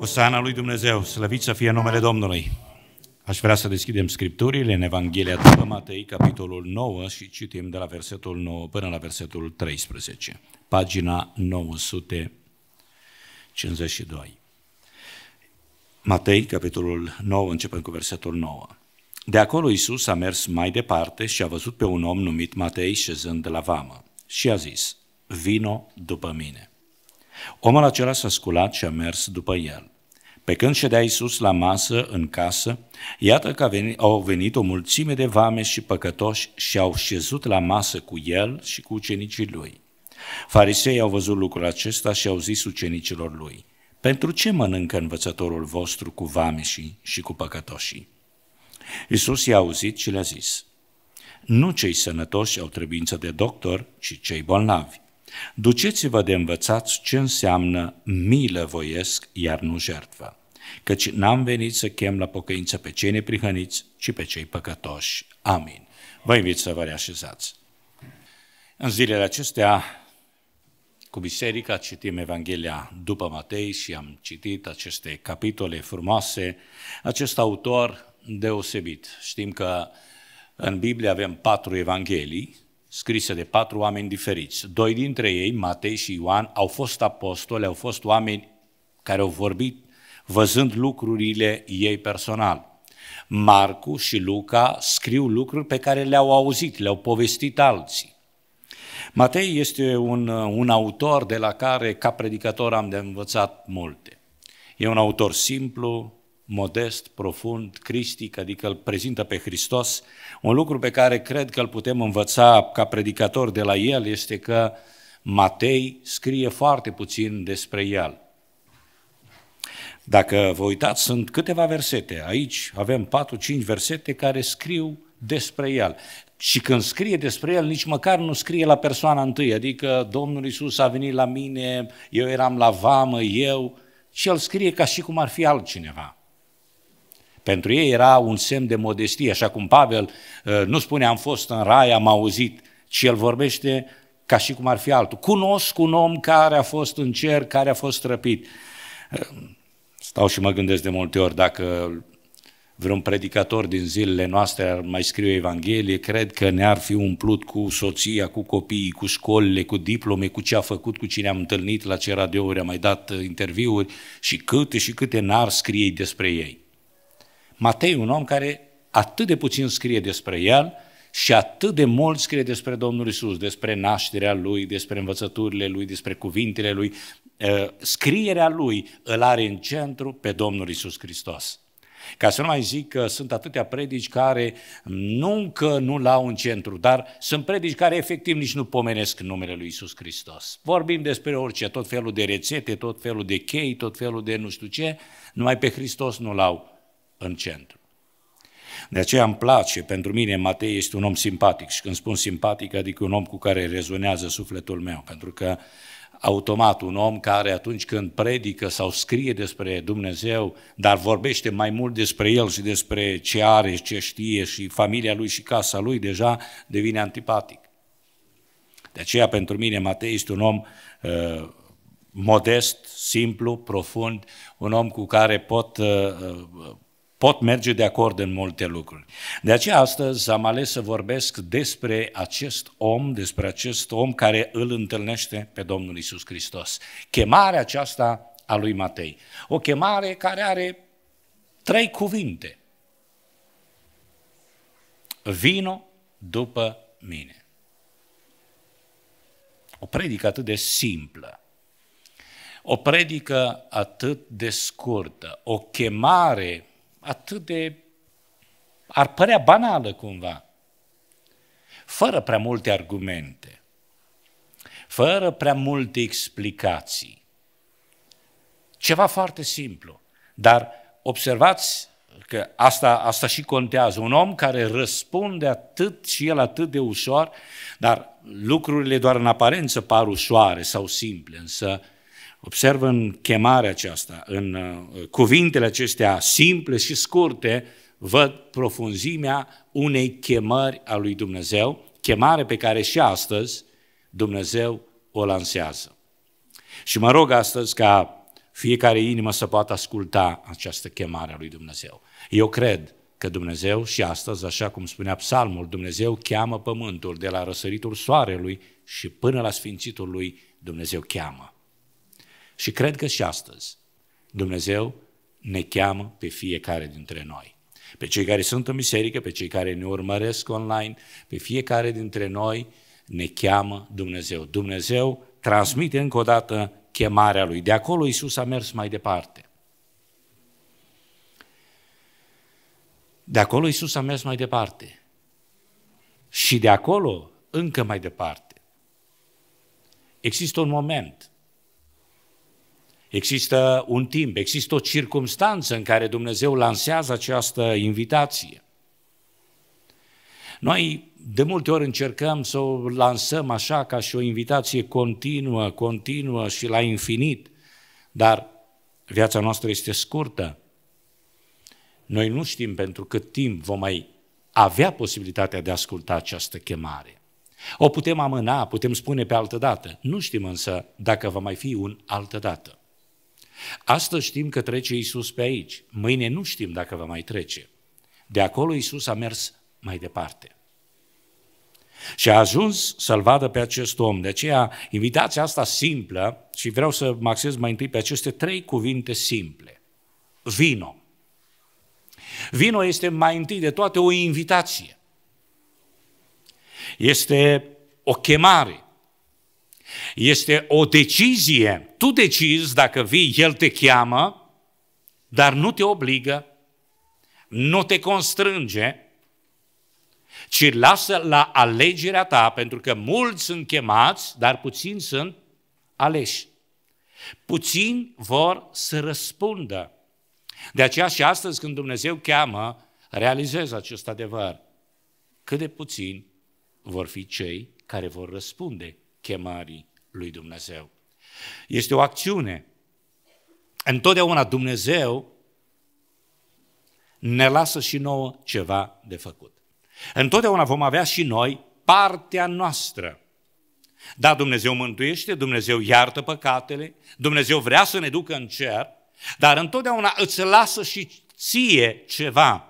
Osana lui Dumnezeu, slăvit să fie numele Domnului! Aș vrea să deschidem Scripturile în Evanghelia după Matei, capitolul 9 și citim de la versetul 9 până la versetul 13, pagina 952. Matei, capitolul 9, începând cu versetul 9. De acolo Iisus a mers mai departe și a văzut pe un om numit Matei șezând de la vamă și a zis, vino după mine. Omul acela s-a sculat și a mers după el. Pe când ședea Iisus la masă în casă, iată că au venit o mulțime de vame și păcătoși și au șezut la masă cu el și cu ucenicii lui. Farisei au văzut lucrul acesta și au zis ucenicilor lui, Pentru ce mănâncă învățătorul vostru cu vameșii și cu păcătoșii? Iisus i-a auzit și le-a zis, Nu cei sănătoși au trebuință de doctor, ci cei bolnavi. Duceți-vă de învățați ce înseamnă milă voiesc, iar nu jertvă. căci n-am venit să chem la pocăință pe cei neprihăniți, ci pe cei păcătoși. Amin. Vă invit să vă reașezați. În zilele acestea, cu biserica, citim Evanghelia după Matei și am citit aceste capitole frumoase. Acest autor deosebit. Știm că în Biblie avem patru evanghelii, scrisă de patru oameni diferiți. Doi dintre ei, Matei și Ioan, au fost apostoli, au fost oameni care au vorbit văzând lucrurile ei personal. Marcu și Luca scriu lucruri pe care le-au auzit, le-au povestit alții. Matei este un, un autor de la care, ca predicator, am de învățat multe. E un autor simplu, modest, profund, cristic, adică îl prezintă pe Hristos. Un lucru pe care cred că îl putem învăța ca predicator de la el este că Matei scrie foarte puțin despre el. Dacă vă uitați, sunt câteva versete. Aici avem 4-5 versete care scriu despre el. Și când scrie despre el, nici măcar nu scrie la persoana întâi, adică Domnul Isus a venit la mine, eu eram la vamă, eu, și el scrie ca și cum ar fi altcineva. Pentru ei era un semn de modestie, așa cum Pavel uh, nu spune am fost în rai, am auzit, ci el vorbește ca și cum ar fi altul. Cunosc un om care a fost în cer, care a fost răpit. Uh, stau și mă gândesc de multe ori dacă vreun predicator din zilele noastre ar mai scrie Evanghelie, cred că ne-ar fi umplut cu soția, cu copiii, cu școlile, cu diplome, cu ce a făcut, cu cine am întâlnit, la ce radiouri a mai dat uh, interviuri și câte și câte n-ar scrie despre ei. Matei, un om care atât de puțin scrie despre el și atât de mult scrie despre Domnul Isus, despre nașterea lui, despre învățăturile lui, despre cuvintele lui, ă, scrierea lui îl are în centru pe Domnul Isus Hristos. Ca să nu mai zic că sunt atâtea predici care nu încă nu l-au în centru, dar sunt predici care efectiv nici nu pomenesc numele lui Isus Hristos. Vorbim despre orice, tot felul de rețete, tot felul de chei, tot felul de nu știu ce, numai pe Hristos nu l-au în centru. De aceea îmi place, pentru mine Matei este un om simpatic și când spun simpatic adică un om cu care rezonează sufletul meu, pentru că automat un om care atunci când predică sau scrie despre Dumnezeu, dar vorbește mai mult despre el și despre ce are, ce știe și familia lui și casa lui, deja devine antipatic. De aceea pentru mine Matei este un om uh, modest, simplu, profund, un om cu care pot uh, uh, pot merge de acord în multe lucruri. De aceea astăzi am ales să vorbesc despre acest om, despre acest om care îl întâlnește pe Domnul Isus Hristos. Chemarea aceasta a lui Matei. O chemare care are trei cuvinte. Vino după mine. O predică atât de simplă, o predică atât de scurtă, o chemare atât de... ar părea banală cumva, fără prea multe argumente, fără prea multe explicații. Ceva foarte simplu, dar observați că asta, asta și contează. Un om care răspunde atât și el atât de ușor, dar lucrurile doar în aparență par ușoare sau simple, însă uh, Observă în chemarea aceasta, în uh, cuvintele acestea simple și scurte, văd profunzimea unei chemări a lui Dumnezeu, chemare pe care și astăzi Dumnezeu o lansează. Și mă rog astăzi ca fiecare inimă să poată asculta această chemare a lui Dumnezeu. Eu cred că Dumnezeu și astăzi, așa cum spunea psalmul, Dumnezeu cheamă pământul de la răsăritul soarelui și până la sfințitul lui Dumnezeu cheamă. Și cred că și astăzi Dumnezeu ne cheamă pe fiecare dintre noi. Pe cei care sunt în biserică, pe cei care ne urmăresc online, pe fiecare dintre noi ne cheamă Dumnezeu. Dumnezeu transmite încă o dată chemarea lui. De acolo Isus a mers mai departe. De acolo Isus a mers mai departe. Și de acolo încă mai departe. Există un moment Există un timp, există o circumstanță în care Dumnezeu lansează această invitație. Noi de multe ori încercăm să o lansăm așa ca și o invitație continuă, continuă și la infinit, dar viața noastră este scurtă. Noi nu știm pentru cât timp vom mai avea posibilitatea de a asculta această chemare. O putem amâna, putem spune pe altă dată. Nu știm însă dacă va mai fi un altă dată. Astăzi știm că trece Isus pe aici, mâine nu știm dacă va mai trece. De acolo Isus a mers mai departe. Și a ajuns să-l vadă pe acest om. De aceea, invitația asta simplă, și vreau să mă axez mai întâi pe aceste trei cuvinte simple. Vino. Vino este mai întâi de toate o invitație. Este o chemare. Este o decizie. Tu decizi dacă vii, El te cheamă, dar nu te obligă, nu te constrânge, ci lasă la alegerea ta, pentru că mulți sunt chemați, dar puțini sunt aleși. Puțini vor să răspundă. De aceea și astăzi când Dumnezeu cheamă, realizez acest adevăr. Cât de puțini vor fi cei care vor răspunde chemării lui Dumnezeu. Este o acțiune. Întotdeauna Dumnezeu ne lasă și nouă ceva de făcut. Întotdeauna vom avea și noi partea noastră. Da, Dumnezeu mântuiește, Dumnezeu iartă păcatele, Dumnezeu vrea să ne ducă în cer, dar întotdeauna îți lasă și ție ceva.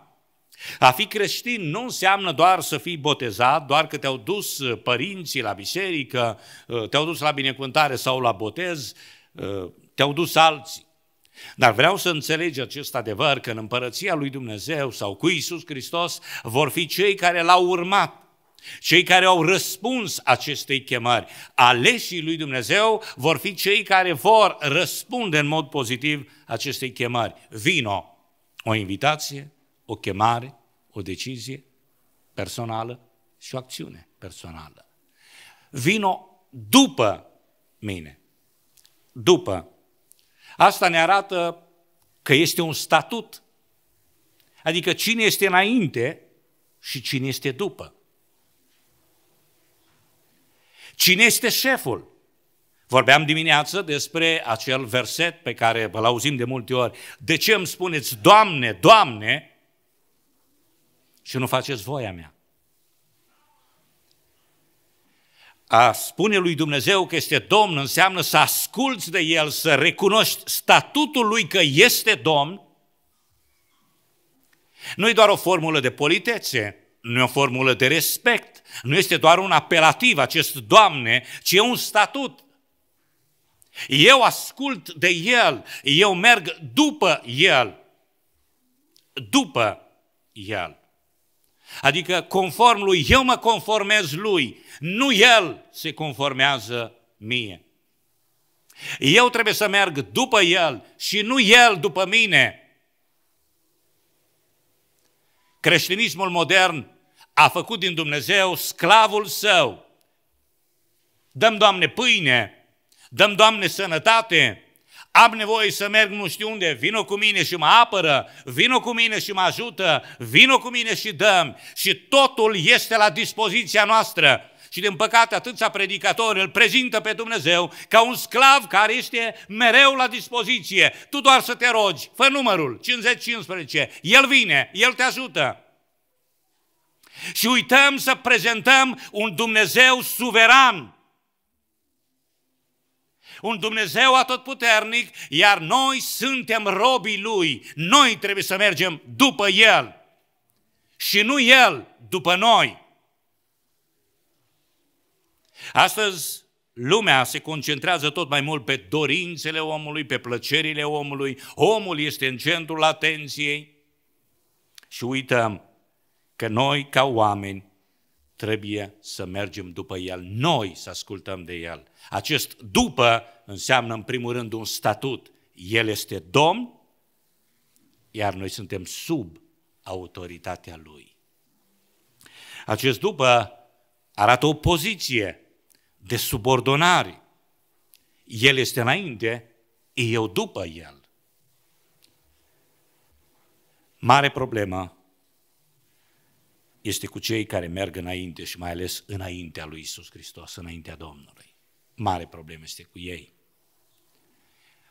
A fi creștin nu înseamnă doar să fii botezat, doar că te-au dus uh, părinții la biserică, uh, te-au dus la binecuvântare sau la botez, uh, te-au dus alții. Dar vreau să înțelegi acest adevăr că în împărăția lui Dumnezeu sau cu Isus Hristos vor fi cei care l-au urmat, cei care au răspuns acestei chemări. Aleșii lui Dumnezeu vor fi cei care vor răspunde în mod pozitiv acestei chemări. Vino, o invitație o chemare, o decizie personală și o acțiune personală. Vino după mine. După. Asta ne arată că este un statut. Adică cine este înainte și cine este după. Cine este șeful? Vorbeam dimineață despre acel verset pe care îl auzim de multe ori. De ce îmi spuneți, Doamne, Doamne, și nu faceți voia mea. A spune lui Dumnezeu că este Domn înseamnă să asculți de El, să recunoști statutul Lui că este Domn. Nu e doar o formulă de politețe, nu e o formulă de respect, nu este doar un apelativ acest Doamne, ci e un statut. Eu ascult de El, eu merg după El, după El. Adică conform lui, eu mă conformez lui, nu el se conformează mie. Eu trebuie să merg după el și nu el după mine. Creștinismul modern a făcut din Dumnezeu sclavul său. Dăm, Doamne, pâine, dăm, Doamne, sănătate, am nevoie să merg nu știu unde, vino cu mine și mă apără, vino cu mine și mă ajută, vino cu mine și dăm. Și totul este la dispoziția noastră. Și din păcate atâția predicatori îl prezintă pe Dumnezeu ca un sclav care este mereu la dispoziție. Tu doar să te rogi, fă numărul, 50-15, El vine, El te ajută. Și uităm să prezentăm un Dumnezeu suveran, un Dumnezeu atotputernic, iar noi suntem robii Lui. Noi trebuie să mergem după El și nu El după noi. Astăzi, lumea se concentrează tot mai mult pe dorințele omului, pe plăcerile omului. Omul este în centrul atenției și uităm că noi, ca oameni, trebuie să mergem după El, noi să ascultăm de El. Acest după înseamnă în primul rând un statut. El este domn, iar noi suntem sub autoritatea lui. Acest după arată o poziție de subordonare. El este înainte, eu după el. Mare problemă este cu cei care merg înainte și mai ales înaintea lui Isus Hristos, înaintea Domnului. Mare problemă este cu ei.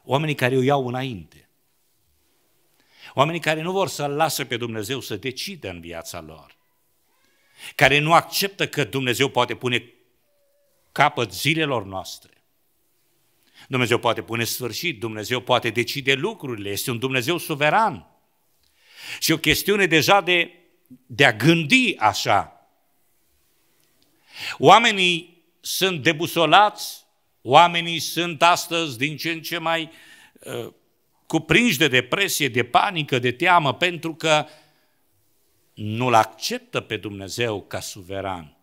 Oamenii care o iau înainte. Oamenii care nu vor să-L lasă pe Dumnezeu să decidă în viața lor. Care nu acceptă că Dumnezeu poate pune capăt zilelor noastre. Dumnezeu poate pune sfârșit, Dumnezeu poate decide lucrurile, este un Dumnezeu suveran. Și o chestiune deja de, de a gândi așa. Oamenii sunt debusolați, oamenii sunt astăzi din ce în ce mai uh, cuprinși de depresie, de panică, de teamă, pentru că nu-L acceptă pe Dumnezeu ca suveran.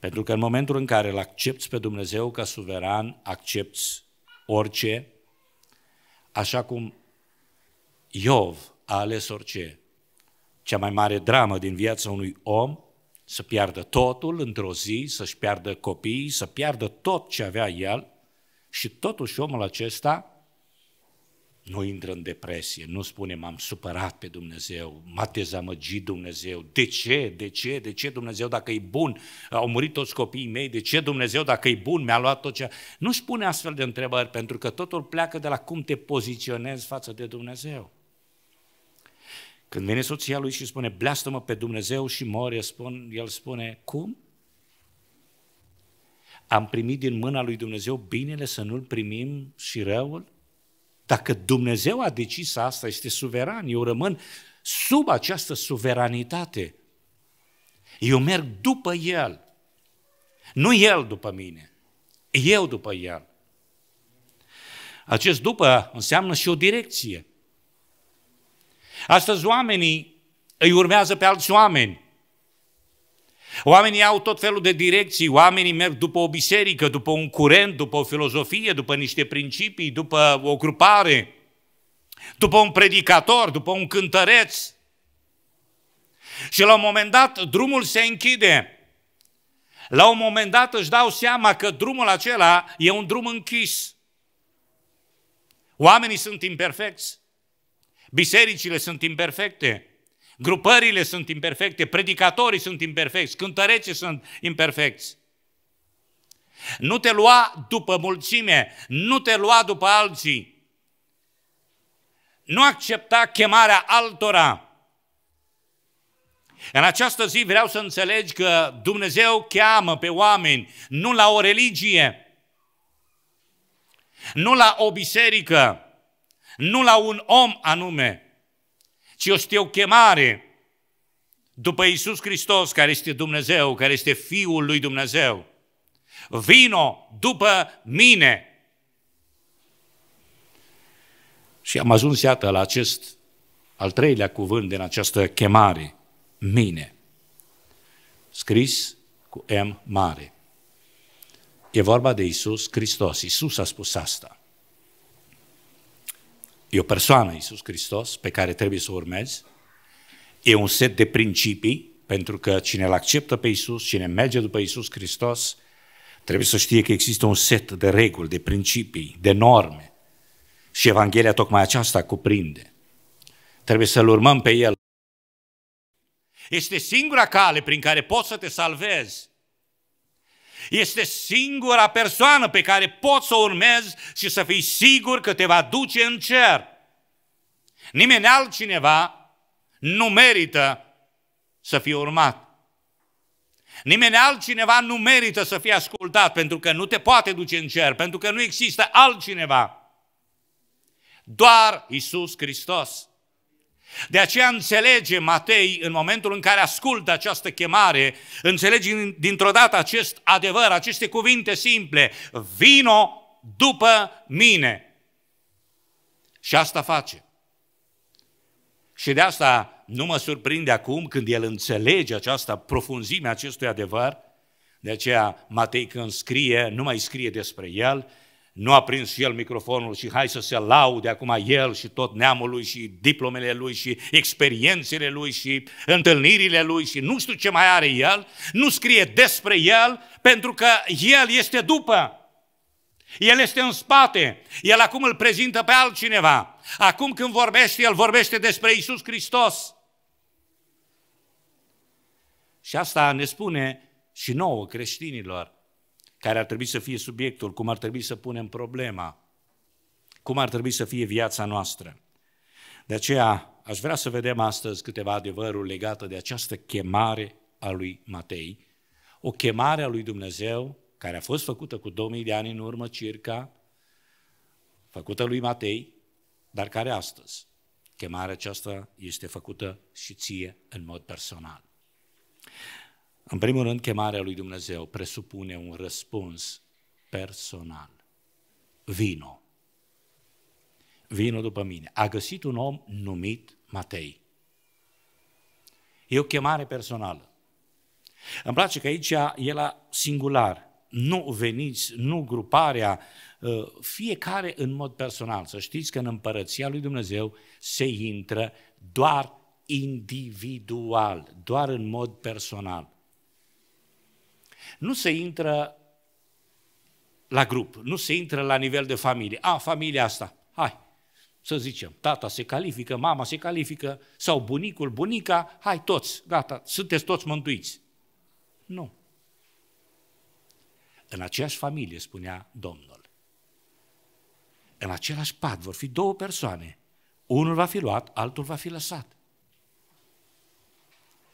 Pentru că în momentul în care îl accepti pe Dumnezeu ca suveran, accepti orice, așa cum Iov a ales orice. Cea mai mare dramă din viața unui om să piardă totul într-o zi, să-și piardă copiii, să piardă tot ce avea el și totuși omul acesta nu intră în depresie, nu spune m-am supărat pe Dumnezeu, m-a dezamăgit Dumnezeu, de ce, de ce, de ce Dumnezeu dacă e bun, au murit toți copiii mei, de ce Dumnezeu dacă e bun, mi-a luat tot ce... Nu spune astfel de întrebări, pentru că totul pleacă de la cum te poziționezi față de Dumnezeu. Când vine soția lui și spune, bleastă-mă pe Dumnezeu și mor, el spune, el spune cum? Am primit din mâna lui Dumnezeu binele să nu-l primim și răul? Dacă Dumnezeu a decis asta, este suveran, eu rămân sub această suveranitate. Eu merg după El. Nu El după mine, eu după El. Acest după înseamnă și o direcție. Astăzi oamenii îi urmează pe alți oameni. Oamenii au tot felul de direcții, oamenii merg după o biserică, după un curent, după o filozofie, după niște principii, după o grupare, după un predicator, după un cântăreț. Și la un moment dat drumul se închide. La un moment dat își dau seama că drumul acela e un drum închis. Oamenii sunt imperfecți. Bisericile sunt imperfecte, grupările sunt imperfecte, predicatorii sunt imperfecți, cântăreții sunt imperfecți. Nu te lua după mulțime, nu te lua după alții. Nu accepta chemarea altora. În această zi vreau să înțelegi că Dumnezeu cheamă pe oameni, nu la o religie, nu la o biserică, nu la un om anume, ci o o chemare după Isus Hristos, care este Dumnezeu, care este Fiul lui Dumnezeu. Vino după mine! Și am ajuns, iată, la acest al treilea cuvânt din această chemare, mine, scris cu M mare. E vorba de Isus Hristos. Isus a spus asta. E o persoană, Iisus Hristos, pe care trebuie să o urmezi. E un set de principii, pentru că cine îl acceptă pe Iisus, cine merge după Iisus Hristos, trebuie să știe că există un set de reguli, de principii, de norme. Și Evanghelia tocmai aceasta cuprinde. Trebuie să-L urmăm pe El. Este singura cale prin care poți să te salvezi este singura persoană pe care poți să o urmezi și să fii sigur că te va duce în cer. Nimeni altcineva nu merită să fie urmat. Nimeni altcineva nu merită să fie ascultat pentru că nu te poate duce în cer, pentru că nu există altcineva. Doar Isus Hristos. De aceea înțelege Matei, în momentul în care ascultă această chemare, înțelege dintr-o dată acest adevăr, aceste cuvinte simple, vino după mine. Și asta face. Și de asta nu mă surprinde acum când el înțelege această profunzime acestui adevăr, de aceea Matei când scrie, nu mai scrie despre el, nu a prins el microfonul și hai să se laude acum el și tot neamul lui și diplomele lui și experiențele lui și întâlnirile lui și nu știu ce mai are el, nu scrie despre el pentru că el este după. El este în spate. El acum îl prezintă pe altcineva. Acum când vorbește, el vorbește despre Isus Hristos. Și asta ne spune și nouă creștinilor care ar trebui să fie subiectul, cum ar trebui să punem problema, cum ar trebui să fie viața noastră. De aceea aș vrea să vedem astăzi câteva adevăruri legate de această chemare a lui Matei, o chemare a lui Dumnezeu care a fost făcută cu 2000 de ani în urmă circa, făcută lui Matei, dar care astăzi, chemarea aceasta este făcută și ție în mod personal. În primul rând, chemarea lui Dumnezeu presupune un răspuns personal. Vino. Vino după mine. A găsit un om numit Matei. E o chemare personală. Îmi place că aici e la singular. Nu veniți, nu gruparea, ă, fiecare în mod personal. Să știți că în împărăția lui Dumnezeu se intră doar individual, doar în mod personal. Nu se intră la grup, nu se intră la nivel de familie. A, familia asta, hai, să zicem, tata se califică, mama se califică, sau bunicul, bunica, hai toți, gata, sunteți toți mântuiți. Nu. În aceeași familie, spunea Domnul. În același pat vor fi două persoane. Unul va fi luat, altul va fi lăsat.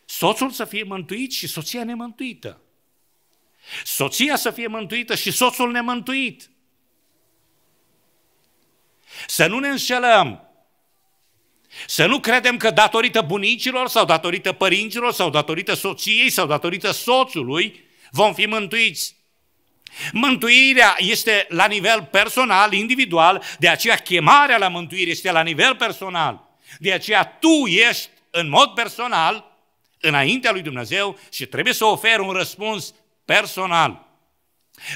Soțul să fie mântuit și soția nemântuită. Soția să fie mântuită și soțul nemântuit. Să nu ne înșelăm. Să nu credem că datorită bunicilor sau datorită părinților sau datorită soției sau datorită soțului vom fi mântuiți. Mântuirea este la nivel personal, individual, de aceea chemarea la mântuire este la nivel personal. De aceea tu ești în mod personal înaintea lui Dumnezeu și trebuie să oferi un răspuns personal.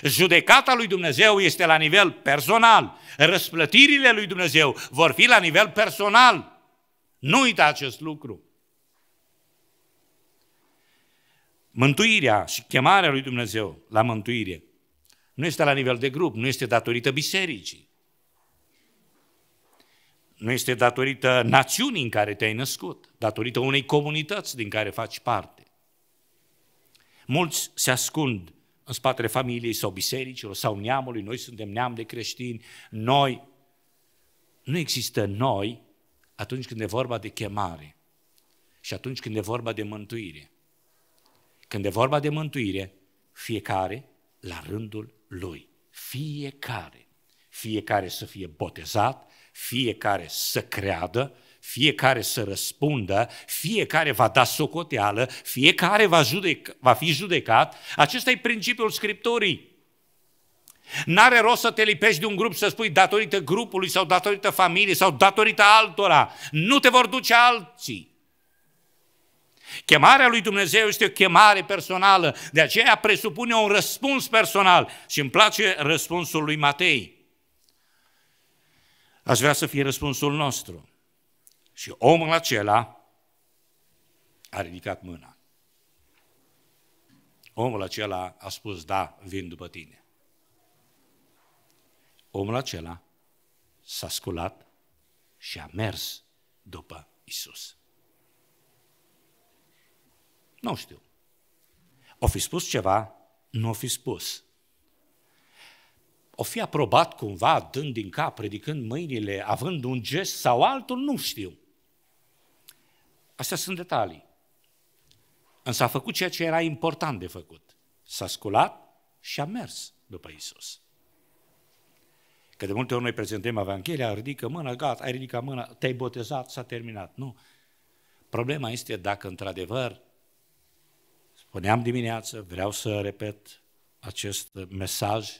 Judecata lui Dumnezeu este la nivel personal. Răsplătirile lui Dumnezeu vor fi la nivel personal. Nu uita acest lucru. Mântuirea și chemarea lui Dumnezeu la mântuire nu este la nivel de grup, nu este datorită bisericii. Nu este datorită națiunii în care te-ai născut, datorită unei comunități din care faci parte Mulți se ascund în spatele familiei sau bisericilor sau neamului, noi suntem neam de creștini, noi. Nu există noi atunci când e vorba de chemare și atunci când e vorba de mântuire. Când e vorba de mântuire, fiecare la rândul lui. Fiecare. Fiecare să fie botezat, fiecare să creadă, fiecare să răspundă, fiecare va da socoteală, fiecare va, judeca, va fi judecat. Acesta e principiul Scripturii. N-are rost să te lipești de un grup să spui datorită grupului sau datorită familiei sau datorită altora. Nu te vor duce alții. Chemarea lui Dumnezeu este o chemare personală, de aceea presupune un răspuns personal și îmi place răspunsul lui Matei. Aș vrea să fie răspunsul nostru. Și omul acela a ridicat mâna. Omul acela a spus, da, vin după tine. Omul acela s-a sculat și a mers după Isus. Nu știu. O fi spus ceva, nu o fi spus. O fi aprobat cumva, dând din cap, ridicând mâinile, având un gest sau altul, nu știu. Astea sunt detalii. Însă a făcut ceea ce era important de făcut. S-a sculat și a mers după Isus. Că de multe ori noi prezentăm Evanghelia, ridică mâna, gata, ai ridicat mâna, te-ai botezat, s-a terminat. Nu. Problema este dacă într-adevăr, spuneam dimineață, vreau să repet acest mesaj,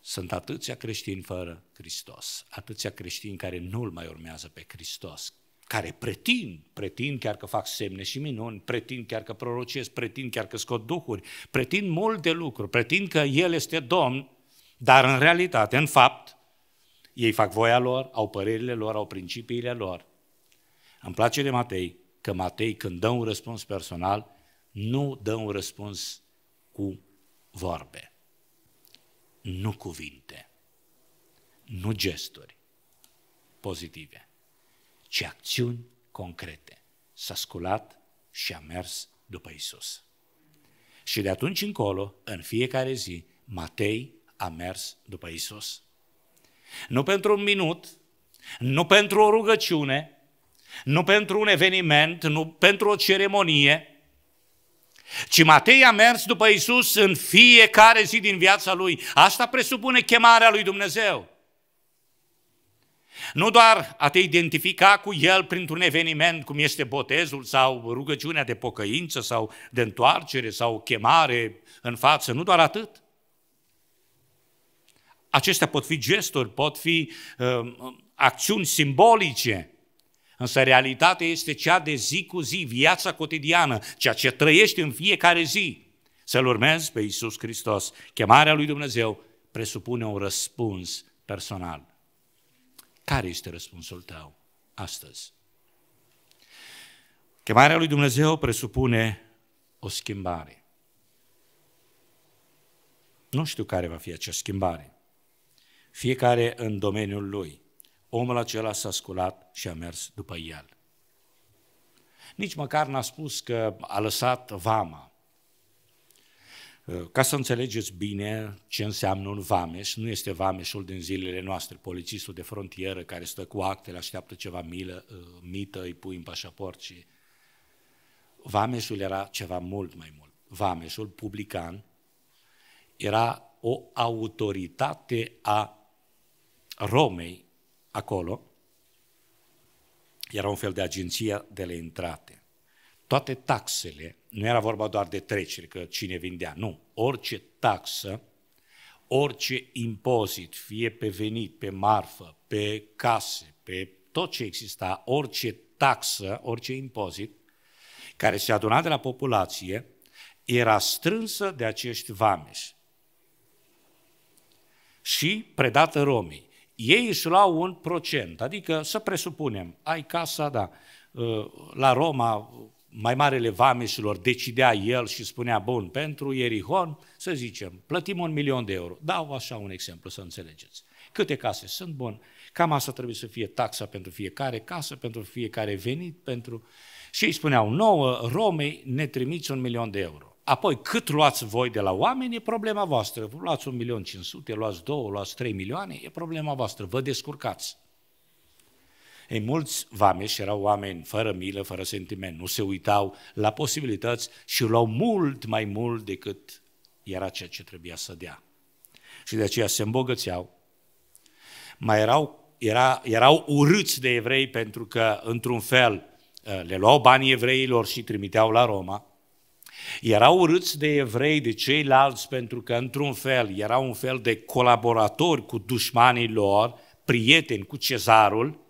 sunt atâția creștini fără Hristos, atâția creștini care nu-L mai urmează pe Hristos, care pretind, pretind chiar că fac semne și minuni, pretind chiar că prorocesc, pretind chiar că scot duhuri, pretind multe lucruri, pretind că El este Domn, dar în realitate, în fapt, ei fac voia lor, au părerile lor, au principiile lor. Îmi place de Matei că Matei, când dă un răspuns personal, nu dă un răspuns cu vorbe, nu cuvinte, nu gesturi pozitive ci acțiuni concrete. S-a sculat și a mers după Isus. Și de atunci încolo, în fiecare zi, Matei a mers după Isus. Nu pentru un minut, nu pentru o rugăciune, nu pentru un eveniment, nu pentru o ceremonie, ci Matei a mers după Isus în fiecare zi din viața lui. Asta presupune chemarea lui Dumnezeu. Nu doar a te identifica cu el printr-un eveniment cum este botezul sau rugăciunea de pocăință sau de întoarcere sau chemare în față, nu doar atât. Acestea pot fi gesturi, pot fi uh, acțiuni simbolice, însă realitatea este cea de zi cu zi, viața cotidiană, ceea ce trăiești în fiecare zi. Să-L urmezi pe Iisus Hristos. Chemarea lui Dumnezeu presupune un răspuns personal. Care este răspunsul tău astăzi? Chemarea lui Dumnezeu presupune o schimbare. Nu știu care va fi acea schimbare. Fiecare în domeniul lui. Omul acela s-a sculat și a mers după el. Nici măcar n-a spus că a lăsat vama. Eh, ca să înțelegeți bine ce înseamnă un vameș, nu este vameșul din zilele noastre, polițistul de frontieră care stă cu actele, așteaptă ceva milă, eh, mită, îi pui în pașaport și... Vameșul era ceva mult mai mult. Vameșul publican era o autoritate a Romei acolo, era un fel de agenție de le intrate. Toate taxele nu era vorba doar de trecere, că cine vindea, nu. Orice taxă, orice impozit, fie pe venit, pe marfă, pe case, pe tot ce exista, orice taxă, orice impozit, care se aduna de la populație, era strânsă de acești vameși și predată Romii. Ei își luau un procent, adică să presupunem, ai casa, da, la Roma mai marele vameșilor decidea el și spunea, bun, pentru Ierihon, să zicem, plătim un milion de euro. Dau așa un exemplu să înțelegeți. Câte case sunt, bun, cam asta trebuie să fie taxa pentru fiecare casă, pentru fiecare venit, pentru... Și îi spuneau, nouă, Romei, ne trimiți un milion de euro. Apoi, cât luați voi de la oameni e problema voastră. Luați un milion cinci luați două, luați trei milioane, e problema voastră, vă descurcați. Ei, mulți vameși erau oameni fără milă, fără sentiment, nu se uitau la posibilități și luau mult mai mult decât era ceea ce trebuia să dea. Și de aceea se îmbogățeau. Mai erau, era, erau urâți de evrei pentru că, într-un fel, eh, le luau banii evreilor și trimiteau la Roma. Erau urâți de evrei, de ceilalți, pentru că, într-un fel, erau un fel de colaboratori cu dușmanii lor, prieteni cu cezarul,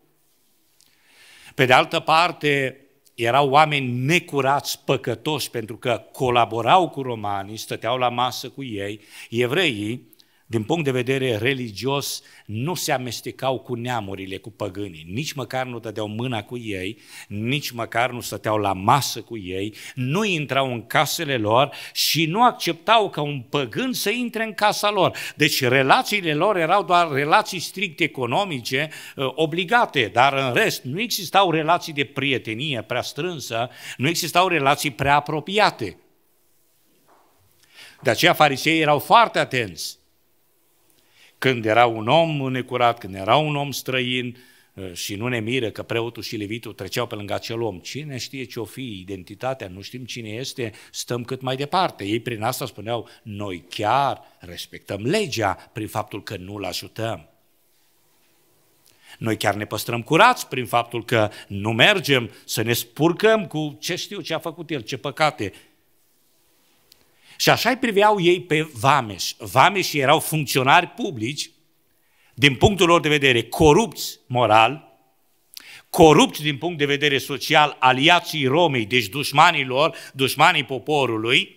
pe de altă parte, erau oameni necurați, păcătoși, pentru că colaborau cu romanii, stăteau la masă cu ei, evreii, din punct de vedere religios, nu se amestecau cu neamurile, cu păgânii, nici măcar nu dădeau mâna cu ei, nici măcar nu stăteau la masă cu ei, nu intrau în casele lor și nu acceptau ca un păgân să intre în casa lor. Deci relațiile lor erau doar relații strict economice, uh, obligate, dar în rest nu existau relații de prietenie prea strânsă, nu existau relații prea apropiate. De aceea fariseii erau foarte atenți când era un om necurat, când era un om străin, ă, și nu ne miră că preotul și levitul treceau pe lângă acel om. Cine știe ce o fi identitatea, nu știm cine este, stăm cât mai departe. Ei prin asta spuneau, noi chiar respectăm legea prin faptul că nu-l ajutăm. Noi chiar ne păstrăm curați prin faptul că nu mergem să ne spurcăm cu ce știu ce a făcut el, ce păcate și așa îi priveau ei pe vameș. Vameșii erau funcționari publici, din punctul lor de vedere, corupți moral, corupți din punct de vedere social, aliații Romei, deci dușmanii lor, dușmanii poporului,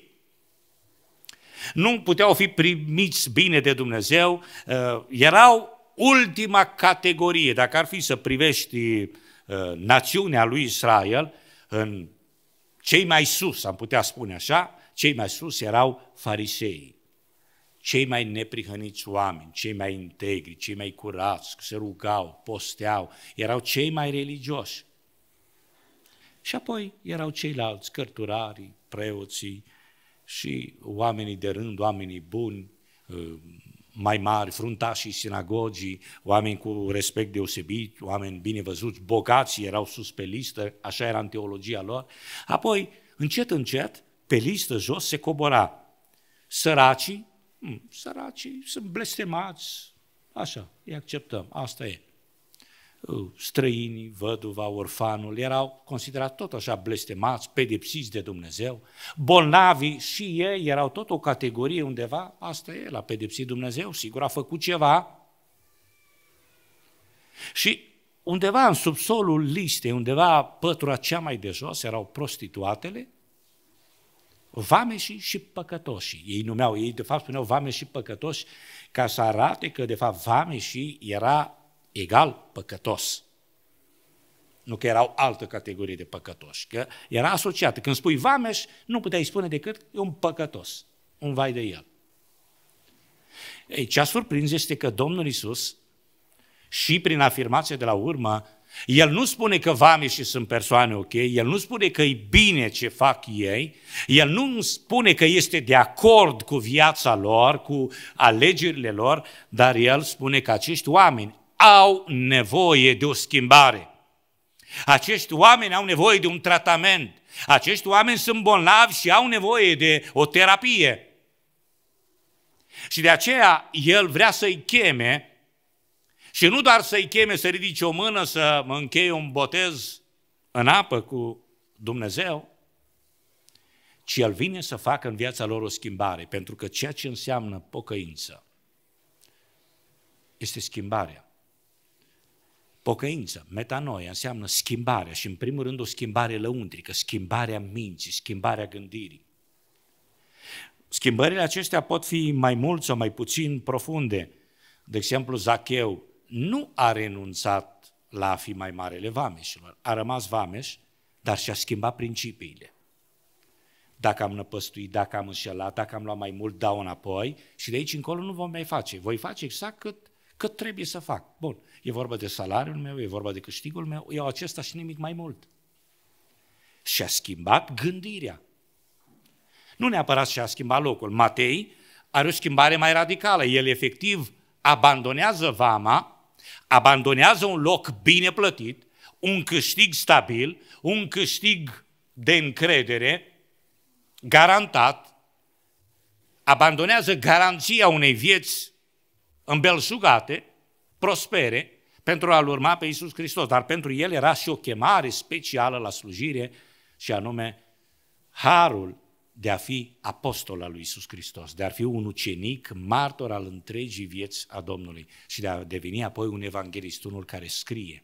nu puteau fi primiți bine de Dumnezeu, uh, erau ultima categorie. Dacă ar fi să privești uh, națiunea lui Israel în cei mai sus, am putea spune așa, cei mai sus erau farisei, cei mai neprihăniți oameni, cei mai integri, cei mai curați, se rugau, posteau, erau cei mai religioși. Și apoi erau ceilalți, cărturarii, preoții și oamenii de rând, oamenii buni, uh, mai mari, fruntașii sinagogii, oameni cu respect deosebit, oameni bine văzuți, bogații erau sus pe listă, așa era în teologia lor. Apoi, încet, încet, pe listă jos se cobora. Săracii, mh, mm, săracii sunt blestemați, așa, îi acceptăm, asta e. Uh, străinii, văduva, orfanul erau considerați tot așa blestemați, pedepsiți de Dumnezeu. Bolnavii și ei erau tot o categorie undeva, asta e, la a pedepsit Dumnezeu, sigur a făcut ceva. Și undeva în subsolul listei, undeva pătura cea mai de jos, erau prostituatele, vameșii și păcătoșii. Ei numeau, ei de fapt spuneau vame și păcătoși ca să arate că de fapt vameșii era egal păcătos. Nu că erau altă categorie de păcătoși, că era asociată. Când spui vameș, nu puteai spune decât un păcătos, un vai de el. Ei, ce a surprins este că Domnul Isus și prin afirmația de la urmă el nu spune că și sunt persoane ok, el nu spune că e bine ce fac ei, el nu spune că este de acord cu viața lor, cu alegerile lor, dar el spune că acești oameni au nevoie de o schimbare. Acești oameni au nevoie de un tratament. Acești oameni sunt bolnavi și au nevoie de o terapie. Și de aceea el vrea să-i cheme și nu doar să-i cheme să ridice o mână, să mă încheie un botez în apă cu Dumnezeu, ci El vine să facă în viața lor o schimbare, pentru că ceea ce înseamnă pocăință este schimbarea. Pocăință, metanoia, înseamnă schimbarea și în primul rând o schimbare lăuntrică, schimbarea minții, schimbarea gândirii. Schimbările acestea pot fi mai mult sau mai puțin profunde. De exemplu, Zacheu nu a renunțat la a fi mai marele vameșilor. A rămas vameș, dar și-a schimbat principiile. Dacă am năpăstuit, dacă am înșelat, dacă am luat mai mult, dau înapoi și de aici încolo nu vom mai face. Voi face exact cât, cât trebuie să fac. Bun, e vorba de salariul meu, e vorba de câștigul meu, eu acesta și nimic mai mult. Și-a schimbat gândirea. Nu neapărat și-a schimbat locul. Matei are o schimbare mai radicală. El efectiv abandonează vama abandonează un loc bine plătit, un câștig stabil, un câștig de încredere, garantat, abandonează garanția unei vieți îmbelșugate, prospere, pentru a-L urma pe Iisus Hristos. Dar pentru el era și o chemare specială la slujire și anume harul de a fi apostol al lui Isus Hristos, de a fi un ucenic, martor al întregii vieți a Domnului și de a deveni apoi un evanghelist, unul care scrie.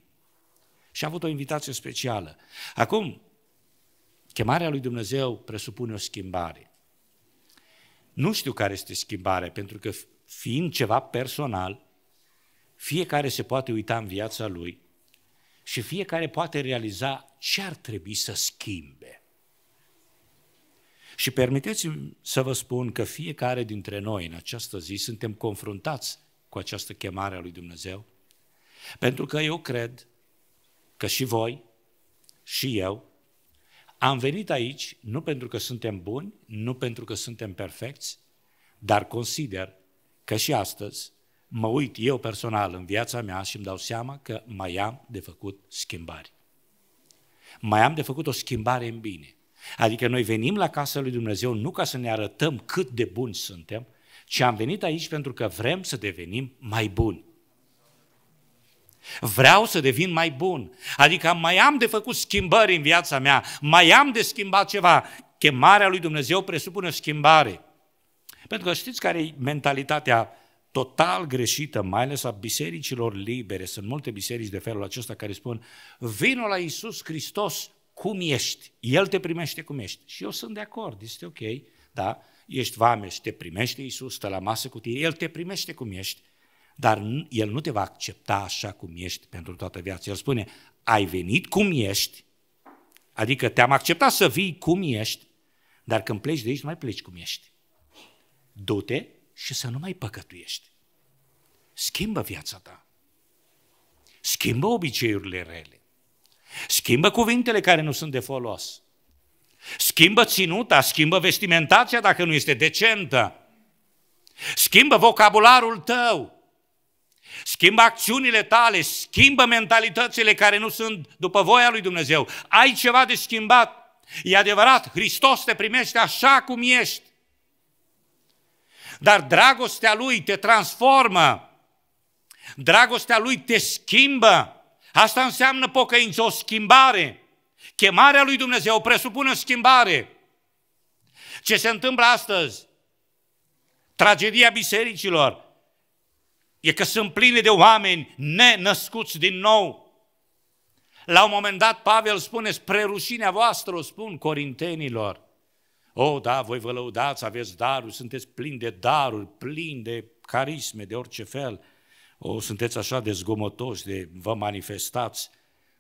Și a avut o invitație specială. Acum, chemarea lui Dumnezeu presupune o schimbare. Nu știu care este schimbarea, pentru că fiind ceva personal, fiecare se poate uita în viața lui și fiecare poate realiza ce ar trebui să schimbe. Și permiteți-mi să vă spun că fiecare dintre noi în această zi suntem confruntați cu această chemare a lui Dumnezeu, pentru că eu cred că și voi, și eu, am venit aici nu pentru că suntem buni, nu pentru că suntem perfecți, dar consider că și astăzi mă uit eu personal în viața mea și îmi dau seama că mai am de făcut schimbări. Mai am de făcut o schimbare în bine. Adică noi venim la casa lui Dumnezeu nu ca să ne arătăm cât de buni suntem, ci am venit aici pentru că vrem să devenim mai buni. Vreau să devin mai bun, adică mai am de făcut schimbări în viața mea, mai am de schimbat ceva. Chemarea lui Dumnezeu presupune schimbare. Pentru că știți care e mentalitatea total greșită, mai ales a bisericilor libere. Sunt multe biserici de felul acesta care spun, vino la Isus Hristos, cum ești, El te primește cum ești. Și eu sunt de acord, este ok, da, ești și te primește Iisus, stă la masă cu tine, El te primește cum ești, dar El nu te va accepta așa cum ești pentru toată viața. El spune, ai venit cum ești, adică te-am acceptat să vii cum ești, dar când pleci de aici, nu mai pleci cum ești. Du-te și să nu mai păcătuiești. Schimbă viața ta. Schimbă obiceiurile rele. Schimbă cuvintele care nu sunt de folos. Schimbă ținuta, schimbă vestimentația dacă nu este decentă. Schimbă vocabularul tău. Schimbă acțiunile tale, schimbă mentalitățile care nu sunt după voia lui Dumnezeu. Ai ceva de schimbat. E adevărat, Hristos te primește așa cum ești. Dar dragostea Lui te transformă. Dragostea Lui te schimbă. Asta înseamnă pocăință, o schimbare. Chemarea lui Dumnezeu presupune schimbare. Ce se întâmplă astăzi? Tragedia bisericilor e că sunt pline de oameni nenăscuți din nou. La un moment dat Pavel spune, spre rușinea voastră, o spun corintenilor. O, oh, da, voi vă lăudați, aveți daruri, sunteți plini de daruri, plini de carisme, de orice fel. O, sunteți așa de zgomotoși, de vă manifestați,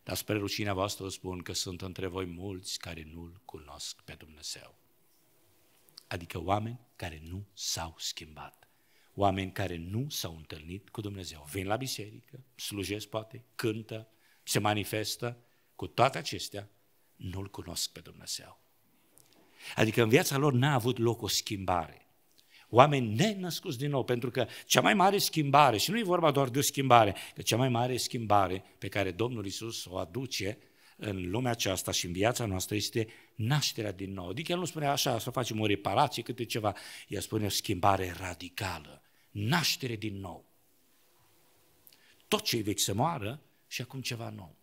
dar spre rușinea voastră spun că sunt între voi mulți care nu-L cunosc pe Dumnezeu. Adică oameni care nu s-au schimbat. Oameni care nu s-au întâlnit cu Dumnezeu. Vin la biserică, slujesc poate, cântă, se manifestă. Cu toate acestea, nu-L cunosc pe Dumnezeu. Adică în viața lor n-a avut loc o schimbare oameni nenăscuți din nou, pentru că cea mai mare schimbare, și nu e vorba doar de o schimbare, că cea mai mare schimbare pe care Domnul Isus o aduce în lumea aceasta și în viața noastră este nașterea din nou. Adică el nu spune așa, să facem o reparație, câte ceva, el spune o schimbare radicală, naștere din nou. Tot ce e vechi să moară și acum ceva nou.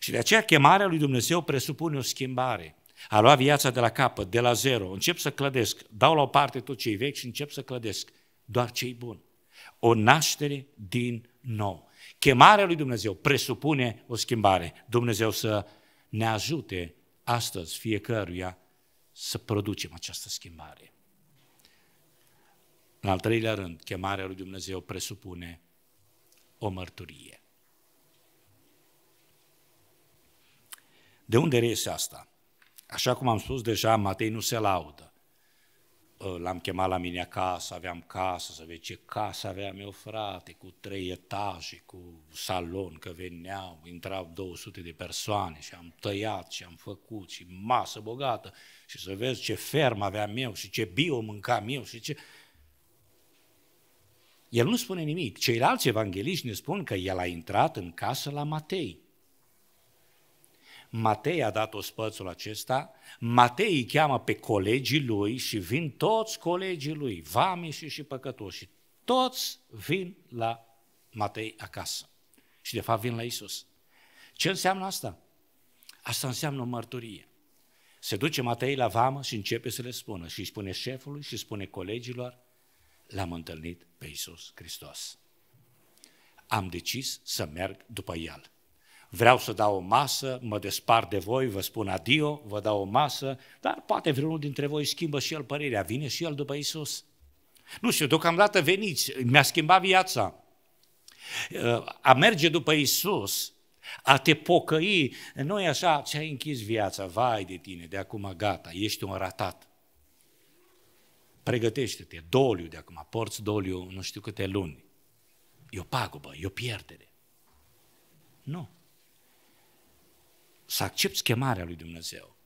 Și de aceea chemarea lui Dumnezeu presupune o schimbare. A luat viața de la capăt, de la zero, încep să clădesc, dau la o parte tot ce vechi și încep să clădesc. Doar cei bun. O naștere din nou. Chemarea lui Dumnezeu presupune o schimbare. Dumnezeu să ne ajute astăzi fiecăruia să producem această schimbare. În al treilea rând, chemarea lui Dumnezeu presupune o mărturie. De unde reiese asta? Așa cum am spus deja, Matei nu se laudă. Ă, l-am chemat la mine acasă, aveam casă, să vezi ce casă avea meu frate, cu trei etaje, cu salon, că veneau, intrau 200 de persoane și am tăiat și am făcut și masă bogată și să vezi ce fermă aveam eu, și ce bio mâncam eu și ce... El nu spune nimic. Ceilalți evangeliști ne spun că el a intrat în casă la Matei. Matei a dat-o spățul acesta, Matei îi cheamă pe colegii lui și vin toți colegii lui, vamișii și păcătoși. Toți vin la Matei acasă. Și de fapt vin la Isus. Ce înseamnă asta? Asta înseamnă o mărturie. Se duce Matei la vamă și începe să le spună. Și îi spune șefului și spune colegilor, l-am întâlnit pe Isus Hristos. Am decis să merg după El vreau să dau o masă, mă despart de voi, vă spun adio, vă dau o masă, dar poate vreunul dintre voi schimbă și el părerea, vine și el după Isus. Nu știu, deocamdată veniți, mi-a schimbat viața. Uh, a merge după Isus, a te pocăi, nu e așa, ți-ai închis viața, vai de tine, de acum gata, ești un ratat. Pregătește-te, doliu de acum, porți doliu nu știu câte luni. E o pagubă, e o pierdere. Nu să accepti chemarea lui Dumnezeu,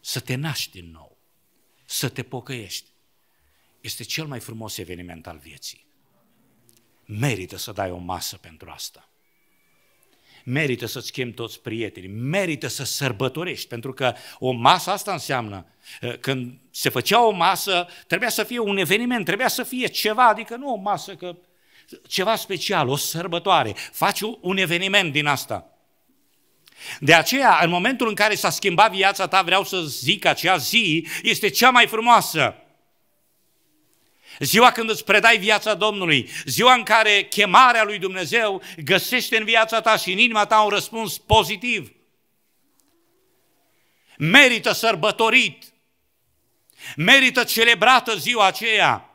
să te naști din nou, să te pocăiești, este cel mai frumos eveniment al vieții. Merită să dai o masă pentru asta. Merită să-ți schimbi toți prietenii, merită să sărbătorești, pentru că o masă asta înseamnă, eh, când se făcea o masă, trebuia să fie un eveniment, trebuia să fie ceva, adică nu o masă, că ceva special, o sărbătoare, faci un eveniment din asta. De aceea, în momentul în care s-a schimbat viața ta, vreau să zic că acea zi este cea mai frumoasă. Ziua când îți predai viața Domnului, ziua în care chemarea lui Dumnezeu găsește în viața ta și în inima ta un răspuns pozitiv. Merită sărbătorit, merită celebrată ziua aceea.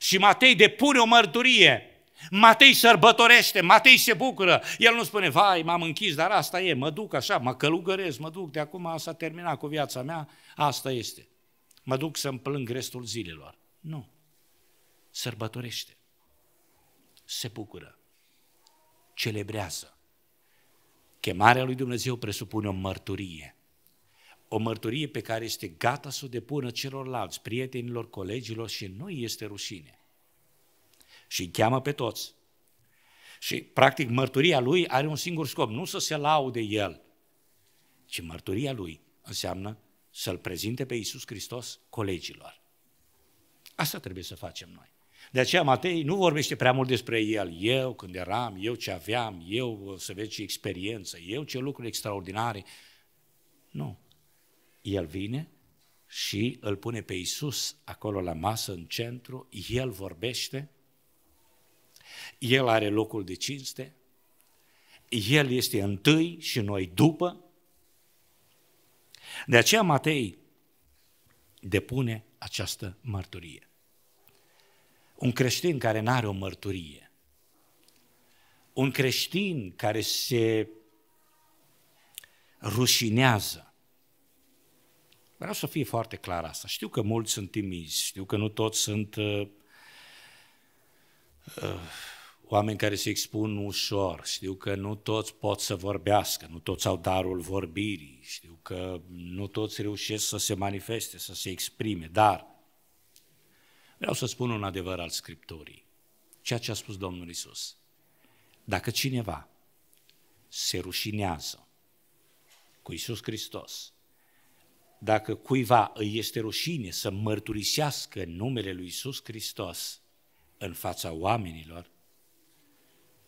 Și Matei depune o mărturie Matei sărbătorește, Matei se bucură. El nu spune, vai, m-am închis, dar asta e, mă duc așa, mă călugăresc, mă duc, de acum s-a terminat cu viața mea, asta este. Mă duc să-mi plâng restul zilelor. Nu. Sărbătorește. Se bucură. Celebrează. Chemarea lui Dumnezeu presupune o mărturie. O mărturie pe care este gata să o depună celorlalți, prietenilor, colegilor și nu este rușine și îi cheamă pe toți. Și, practic, mărturia lui are un singur scop, nu să se laude el, ci mărturia lui înseamnă să-L prezinte pe Iisus Hristos colegilor. Asta trebuie să facem noi. De aceea Matei nu vorbește prea mult despre el. Eu când eram, eu ce aveam, eu să vezi ce experiență, eu ce lucruri extraordinare. Nu. El vine și îl pune pe Isus acolo la masă, în centru, el vorbește el are locul de cinste, El este întâi și noi după. De aceea Matei depune această mărturie. Un creștin care nu are o mărturie, un creștin care se rușinează, vreau să fie foarte clar asta. Știu că mulți sunt timizi, știu că nu toți sunt uh, uh, oameni care se expun ușor, știu că nu toți pot să vorbească, nu toți au darul vorbirii, știu că nu toți reușesc să se manifeste, să se exprime, dar vreau să spun un adevăr al Scripturii, ceea ce a spus Domnul Isus. Dacă cineva se rușinează cu Isus Hristos, dacă cuiva îi este rușine să mărturisească numele lui Isus Hristos în fața oamenilor,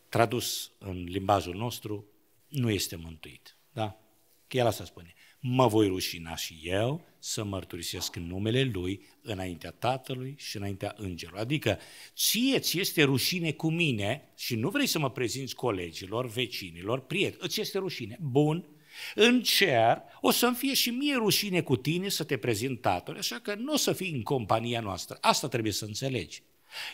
tradus în limbajul nostru, nu este mântuit. Da? Că el asta spune. Mă voi rușina și eu să mărturisesc numele Lui înaintea Tatălui și înaintea Îngerului. Adică, ție ți este rușine cu mine și nu vrei să mă prezinți colegilor, vecinilor, prieteni, îți este rușine. Bun, în cer o să-mi fie și mie rușine cu tine să te prezint Tatălui, așa că nu o să fii în compania noastră. Asta trebuie să înțelegi.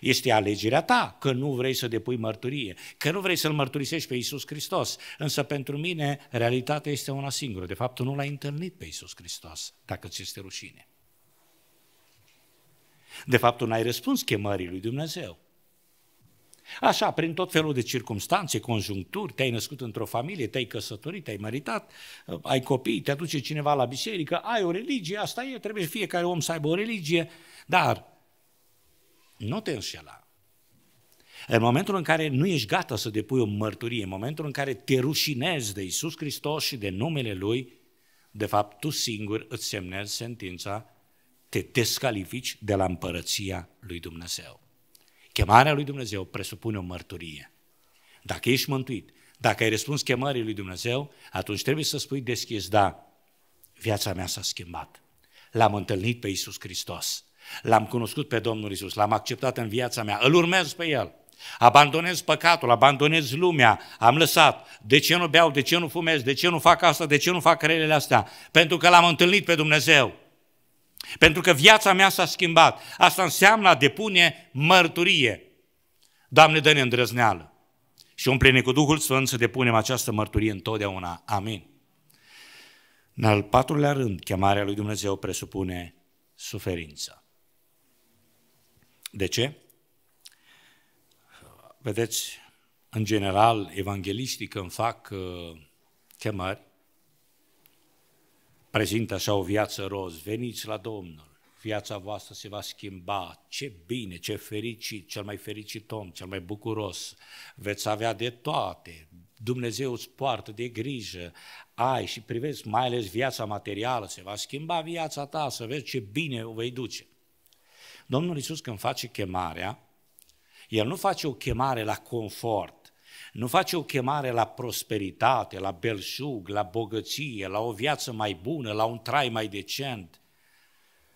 Este alegerea ta că nu vrei să depui mărturie, că nu vrei să-L mărturisești pe Iisus Hristos. Însă pentru mine realitatea este una singură. De fapt, tu nu l-ai întâlnit pe Iisus Hristos, dacă ți este rușine. De fapt, tu n-ai răspuns chemării lui Dumnezeu. Așa, prin tot felul de circunstanțe, conjuncturi, te-ai născut într-o familie, te-ai căsătorit, te-ai măritat, ai copii, te aduce cineva la biserică, ai o religie, asta e, trebuie fiecare om să aibă o religie, dar nu te înșela. În momentul în care nu ești gata să depui o mărturie, în momentul în care te rușinezi de Isus Hristos și de numele Lui, de fapt tu singur îți semnezi sentința, te descalifici de la împărăția lui Dumnezeu. Chemarea lui Dumnezeu presupune o mărturie. Dacă ești mântuit, dacă ai răspuns chemării lui Dumnezeu, atunci trebuie să spui deschis, da, viața mea s-a schimbat. L-am întâlnit pe Isus Hristos. L-am cunoscut pe Domnul Isus, l-am acceptat în viața mea, îl urmez pe El. Abandonez păcatul, abandonez lumea, am lăsat. De ce nu beau, de ce nu fumez, de ce nu fac asta, de ce nu fac relele astea? Pentru că l-am întâlnit pe Dumnezeu. Pentru că viața mea s-a schimbat. Asta înseamnă a depune mărturie. Doamne, dă-ne îndrăzneală și umple cu Duhul Sfânt să depunem această mărturie întotdeauna. Amin. În al patrulea rând, chemarea lui Dumnezeu presupune suferință. De ce? Vedeți, în general, evangeliștii când fac uh, chemări, prezintă așa o viață roz, veniți la Domnul, viața voastră se va schimba, ce bine, ce fericit, cel mai fericit om, cel mai bucuros, veți avea de toate, Dumnezeu îți poartă de grijă, ai și privezi mai ales viața materială, se va schimba viața ta, să vezi ce bine o vei duce. Domnul Iisus când face chemarea, El nu face o chemare la confort, nu face o chemare la prosperitate, la belșug, la bogăție, la o viață mai bună, la un trai mai decent.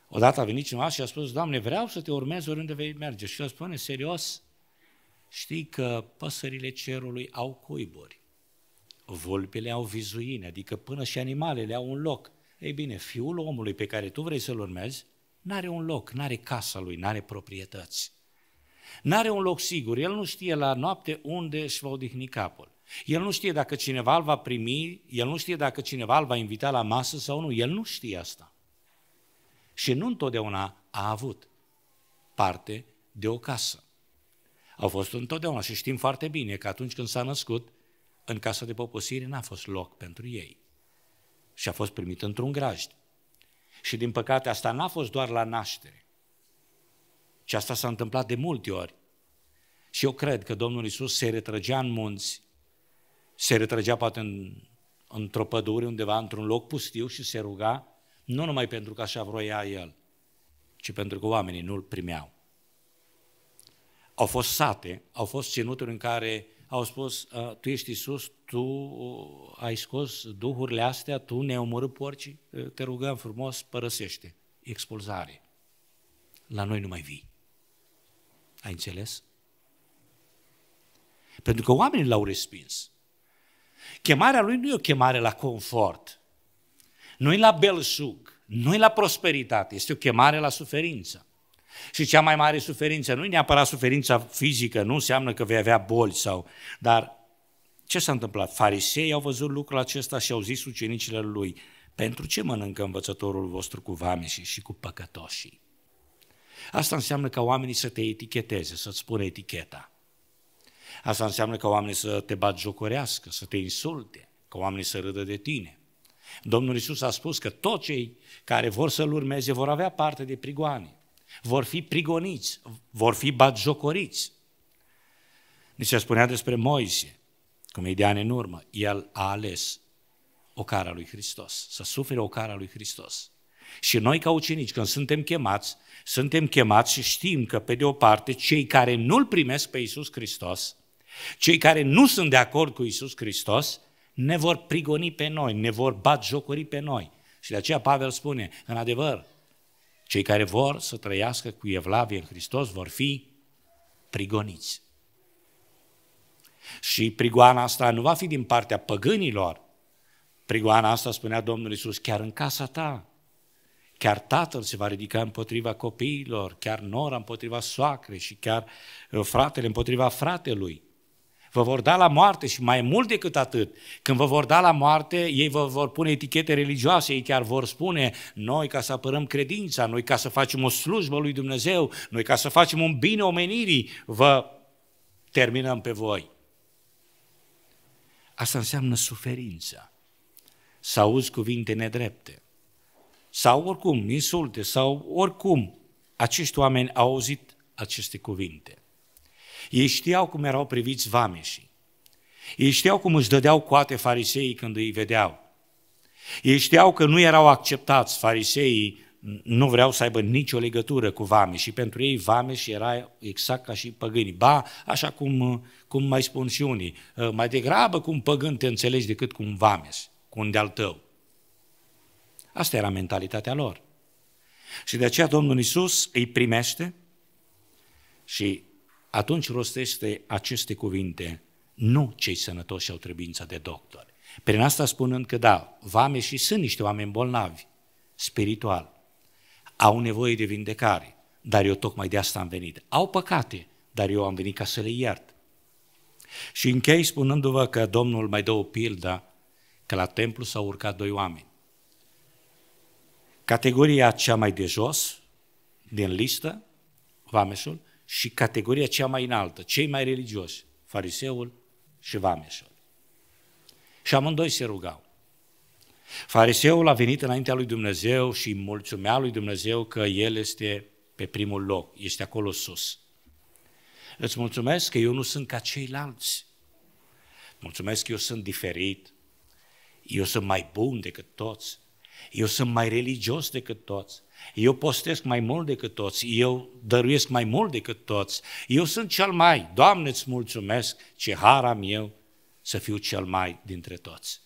Odată a venit cineva și a spus, Doamne, vreau să te urmez oriunde vei merge. Și el spune, serios, știi că păsările cerului au cuiburi, vulpile au vizuine, adică până și animalele au un loc. Ei bine, fiul omului pe care tu vrei să-l urmezi, n-are un loc, n-are casa lui, n-are proprietăți. N-are un loc sigur, el nu știe la noapte unde își va odihni capul. El nu știe dacă cineva îl va primi, el nu știe dacă cineva îl va invita la masă sau nu, el nu știe asta. Și nu întotdeauna a avut parte de o casă. Au fost întotdeauna și știm foarte bine că atunci când s-a născut, în casa de poposire n-a fost loc pentru ei. Și a fost primit într-un grajd. Și din păcate asta n-a fost doar la naștere, ci asta s-a întâmplat de multe ori. Și eu cred că Domnul Isus se retrăgea în munți, se retrăgea poate în, într-o pădure undeva, într-un loc pustiu și se ruga, nu numai pentru că așa vroia El, ci pentru că oamenii nu-L primeau. Au fost sate, au fost ținuturi în care au spus, tu ești Iisus, tu uh, ai scos duhurile astea, tu ne-ai omorât porcii, uh, te rugăm frumos, părăsește, expulzare. La noi nu mai vii. Ai înțeles? Pentru că oamenii l-au respins. Chemarea lui nu e o chemare la confort, nu e la belșug, nu e la prosperitate, este o chemare la suferință. Și cea mai mare suferință nu e neapărat suferința fizică, nu înseamnă că vei avea boli sau... Dar ce s-a întâmplat? Farisei au văzut lucrul acesta și au zis ucenicilor lui, pentru ce mănâncă învățătorul vostru cu vameșii și cu păcătoșii? Asta înseamnă ca oamenii să te eticheteze, să-ți spună eticheta. Asta înseamnă ca oamenii să te jocorească, să te insulte, ca oamenii să râdă de tine. Domnul Isus a spus că toți cei care vor să-L urmeze vor avea parte de prigoane vor fi prigoniți, vor fi batjocoriți. Ni se spunea despre Moise, cum e de ani în urmă, el a ales o cara lui Hristos, să sufere o cara lui Hristos. Și noi ca ucenici, când suntem chemați, suntem chemați și știm că, pe de o parte, cei care nu-L primesc pe Iisus Hristos, cei care nu sunt de acord cu Iisus Hristos, ne vor prigoni pe noi, ne vor bat jocuri pe noi. Și de aceea Pavel spune, în adevăr, cei care vor să trăiască cu evlavie în Hristos vor fi prigoniți. Și prigoana asta nu va fi din partea păgânilor. Prigoana asta, spunea Domnul Isus, chiar în casa ta. Chiar tatăl se va ridica împotriva copiilor, chiar nora împotriva soacrei și chiar uh, fratele împotriva fratelui. Vă vor da la moarte și mai mult decât atât. Când vă vor da la moarte, ei vă vor pune etichete religioase, ei chiar vor spune, noi ca să apărăm credința, noi ca să facem o slujbă lui Dumnezeu, noi ca să facem un bine omenirii, vă terminăm pe voi. Asta înseamnă suferință. Să auzi cuvinte nedrepte. Sau oricum, insulte, sau oricum, acești oameni au auzit aceste cuvinte. Ei știau cum erau priviți vameșii. Ei știau cum își dădeau coate fariseii când îi vedeau. Ei știau că nu erau acceptați fariseii, nu vreau să aibă nicio legătură cu vame și pentru ei vame și era exact ca și păgânii. Ba, așa cum, cum mai spun și unii, ă, mai degrabă cum păgân te înțelegi decât cu un vames, cu un de-al tău. Asta era mentalitatea lor. Și de aceea Domnul Isus îi primește și atunci rostește aceste cuvinte, nu cei sănătoși au trebuință de doctor. Prin asta spunând că da, vame și sunt niște oameni bolnavi, spiritual, au nevoie de vindecare, dar eu tocmai de asta am venit. Au păcate, dar eu am venit ca să le iert. Și închei spunându-vă că Domnul mai dă o pildă că la templu s-au urcat doi oameni. Categoria cea mai de jos din listă, vameșul, și categoria cea mai înaltă, cei mai religioși, fariseul și vameșul. Și amândoi se rugau. Fariseul a venit înaintea lui Dumnezeu și mulțumea lui Dumnezeu că el este pe primul loc, este acolo sus. Îți mulțumesc că eu nu sunt ca ceilalți. Mulțumesc că eu sunt diferit. Eu sunt mai bun decât toți. Eu sunt mai religios decât toți eu postesc mai mult decât toți, eu dăruiesc mai mult decât toți, eu sunt cel mai, Doamne îți mulțumesc, ce har am eu să fiu cel mai dintre toți.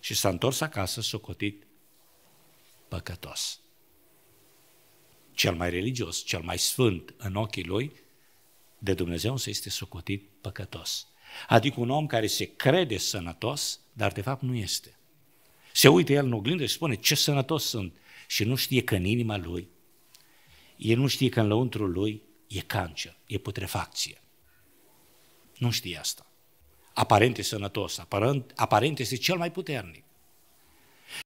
Și s-a întors acasă socotit păcătos. Cel mai religios, cel mai sfânt în ochii lui, de Dumnezeu să este socotit păcătos. Adică un om care se crede sănătos, dar de fapt nu este. Se uită el în oglindă și spune ce sănătos sunt și nu știe că în inima lui, el nu știe că în lăuntru lui e cancer, e putrefacție. Nu știe asta. Aparent e sănătos, aparent, aparent este cel mai puternic.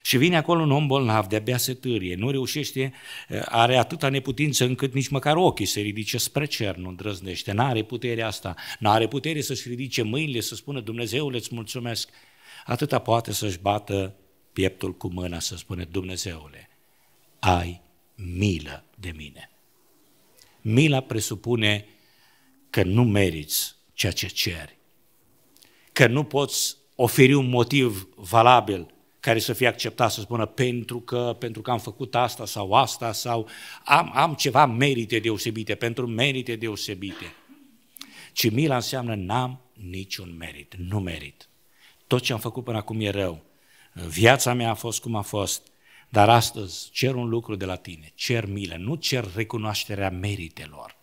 Și vine acolo un om bolnav, de-abia se târie, nu reușește, eh, are atâta neputință încât nici măcar ochii se ridice spre cer, nu îndrăznește, n-are puterea asta, n-are putere să-și ridice mâinile, să spună Dumnezeule, îți mulțumesc, atâta poate să-și bată pieptul cu mâna să spune, Dumnezeule, ai milă de mine. Mila presupune că nu meriți ceea ce ceri, că nu poți oferi un motiv valabil care să fie acceptat, să spună pentru că, pentru că am făcut asta sau asta sau am, am ceva merite deosebite, pentru merite deosebite. Ci mila înseamnă n-am niciun merit, nu merit. Tot ce am făcut până acum e rău viața mea a fost cum a fost, dar astăzi cer un lucru de la tine, cer milă, nu cer recunoașterea meritelor,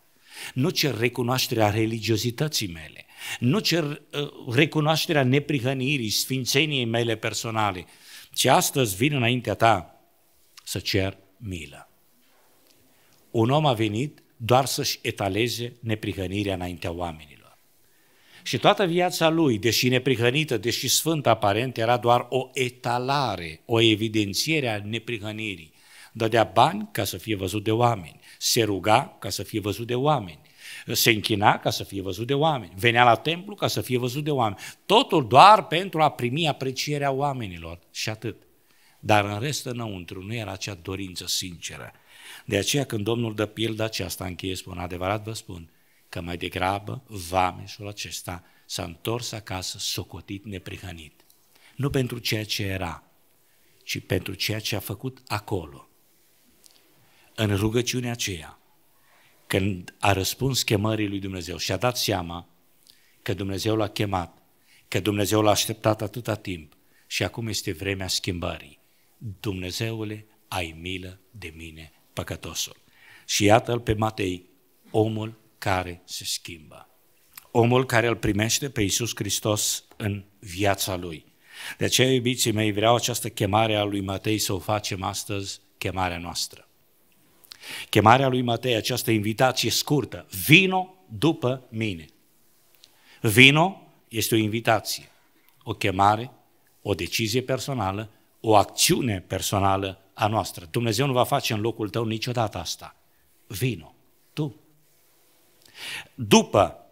nu cer recunoașterea religiozității mele, nu cer uh, recunoașterea neprihănirii, sfințeniei mele personale, ci astăzi vin înaintea ta să cer milă. Un om a venit doar să-și etaleze neprihănirea înaintea oamenilor. Și toată viața lui, deși neprihănită, deși sfânt aparent, era doar o etalare, o evidențiere a neprihănirii. Dădea bani ca să fie văzut de oameni, se ruga ca să fie văzut de oameni, se închina ca să fie văzut de oameni, venea la templu ca să fie văzut de oameni. Totul doar pentru a primi aprecierea oamenilor și atât. Dar în rest înăuntru nu era acea dorință sinceră. De aceea când Domnul dă pildă aceasta încheie, spun, adevărat vă spun, că mai degrabă vameșul acesta s-a întors acasă socotit neprihănit. Nu pentru ceea ce era, ci pentru ceea ce a făcut acolo. În rugăciunea aceea, când a răspuns chemării lui Dumnezeu și a dat seama că Dumnezeu l-a chemat, că Dumnezeu l-a așteptat atâta timp și acum este vremea schimbării. Dumnezeule, ai milă de mine, păcătosul. Și iată-l pe Matei, omul care se schimbă. Omul care îl primește pe Iisus Hristos în viața lui. De aceea, iubiții mei, vreau această chemare a lui Matei să o facem astăzi chemarea noastră. Chemarea lui Matei, această invitație scurtă, vino după mine. Vino este o invitație, o chemare, o decizie personală, o acțiune personală a noastră. Dumnezeu nu va face în locul tău niciodată asta. Vino, tu după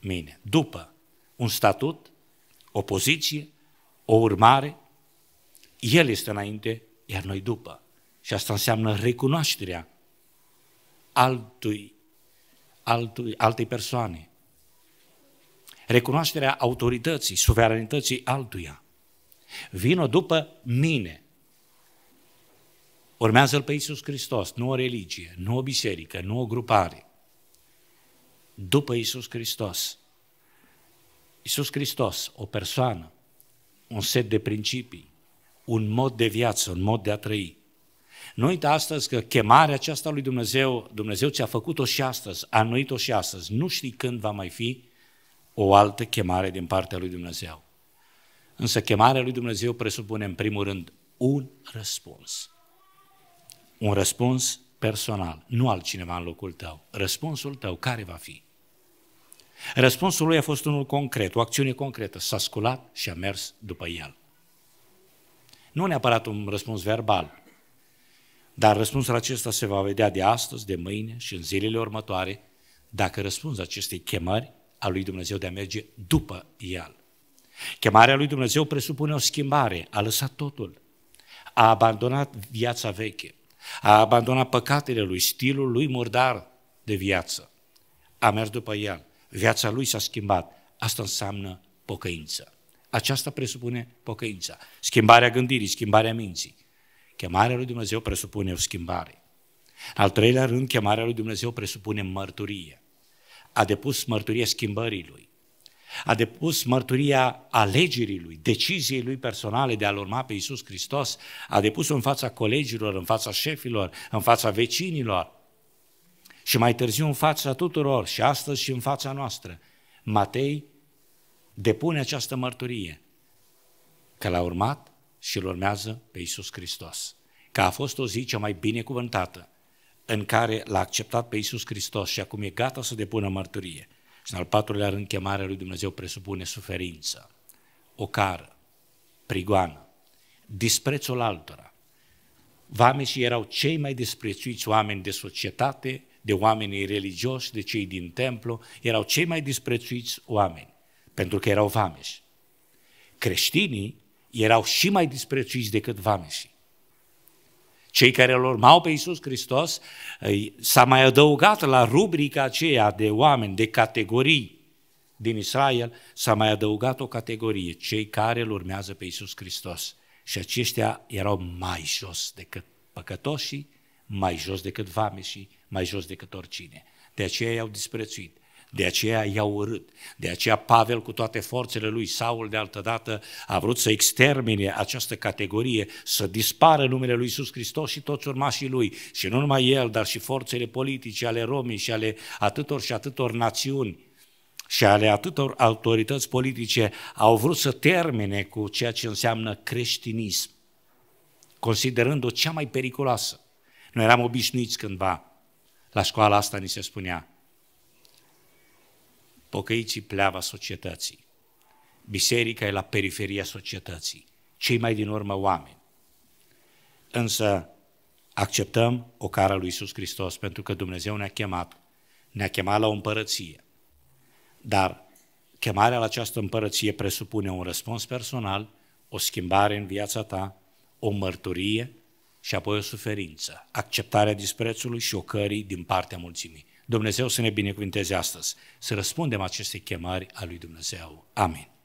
mine, după un statut, o poziție, o urmare, El este înainte, iar noi după. Și asta înseamnă recunoașterea altui, altui, altei persoane, recunoașterea autorității, suveranității altuia. Vino după mine. Urmează-L pe Iisus Hristos, nu o religie, nu o biserică, nu o grupare după Isus Hristos. Isus Hristos, o persoană, un set de principii, un mod de viață, un mod de a trăi. Nu uita astăzi că chemarea aceasta lui Dumnezeu, Dumnezeu ți-a făcut-o și astăzi, a anuit-o și astăzi. Nu știi când va mai fi o altă chemare din partea lui Dumnezeu. Însă chemarea lui Dumnezeu presupune în primul rând un răspuns. Un răspuns personal, nu altcineva în locul tău. Răspunsul tău care va fi? Răspunsul lui a fost unul concret, o acțiune concretă. S-a sculat și a mers după el. Nu neapărat un răspuns verbal, dar răspunsul acesta se va vedea de astăzi, de mâine și în zilele următoare, dacă răspunzi acestei chemări a lui Dumnezeu de a merge după el. Chemarea lui Dumnezeu presupune o schimbare, a lăsat totul, a abandonat viața veche, a abandonat păcatele lui, stilul lui murdar de viață, a mers după el viața lui s-a schimbat. Asta înseamnă pocăință. Aceasta presupune pocăința. Schimbarea gândirii, schimbarea minții. Chemarea lui Dumnezeu presupune o schimbare. În al treilea rând, chemarea lui Dumnezeu presupune mărturie. A depus mărturie schimbării lui. A depus mărturia alegerii lui, deciziei lui personale de a-L urma pe Iisus Hristos. A depus-o în fața colegilor, în fața șefilor, în fața vecinilor și mai târziu în fața tuturor și astăzi și în fața noastră. Matei depune această mărturie că l-a urmat și îl urmează pe Iisus Hristos. Că a fost o zi cea mai binecuvântată în care l-a acceptat pe Iisus Hristos și acum e gata să depună mărturie. Și în al patrulea rând, chemarea lui Dumnezeu presupune suferință, cară, prigoană, disprețul altora. Vame și erau cei mai disprețuiți oameni de societate de oamenii religioși, de cei din templu, erau cei mai disprețuiți oameni, pentru că erau vameși. Creștinii erau și mai disprețuiți decât vameșii. Cei care îl urmau pe Iisus Hristos s-a mai adăugat la rubrica aceea de oameni, de categorii din Israel, s-a mai adăugat o categorie, cei care îl urmează pe Iisus Hristos. Și aceștia erau mai jos decât păcătoșii, mai jos decât vameșii, mai jos decât oricine. De aceea i-au disprețuit. De aceea i-au urât. De aceea Pavel, cu toate forțele lui, Saul de altă dată, a vrut să extermine această categorie, să dispară numele lui Iisus Hristos și toți urmașii lui. Și nu numai el, dar și forțele politice ale Romii și ale atâtor și atâtor națiuni și ale atâtor autorități politice au vrut să termine cu ceea ce înseamnă creștinism, considerând-o cea mai periculoasă. Noi eram obișnuiți cândva la școala asta ni se spunea, pocăiții pleava societății, biserica e la periferia societății, cei mai din urmă oameni. Însă acceptăm ocara lui Iisus Hristos pentru că Dumnezeu ne-a chemat, ne-a chemat la o împărăție. Dar chemarea la această împărăție presupune un răspuns personal, o schimbare în viața ta, o mărturie și apoi o suferință, acceptarea disprețului și ocării din partea mulțimii. Dumnezeu să ne binecuvinteze astăzi, să răspundem aceste chemări a lui Dumnezeu. Amin.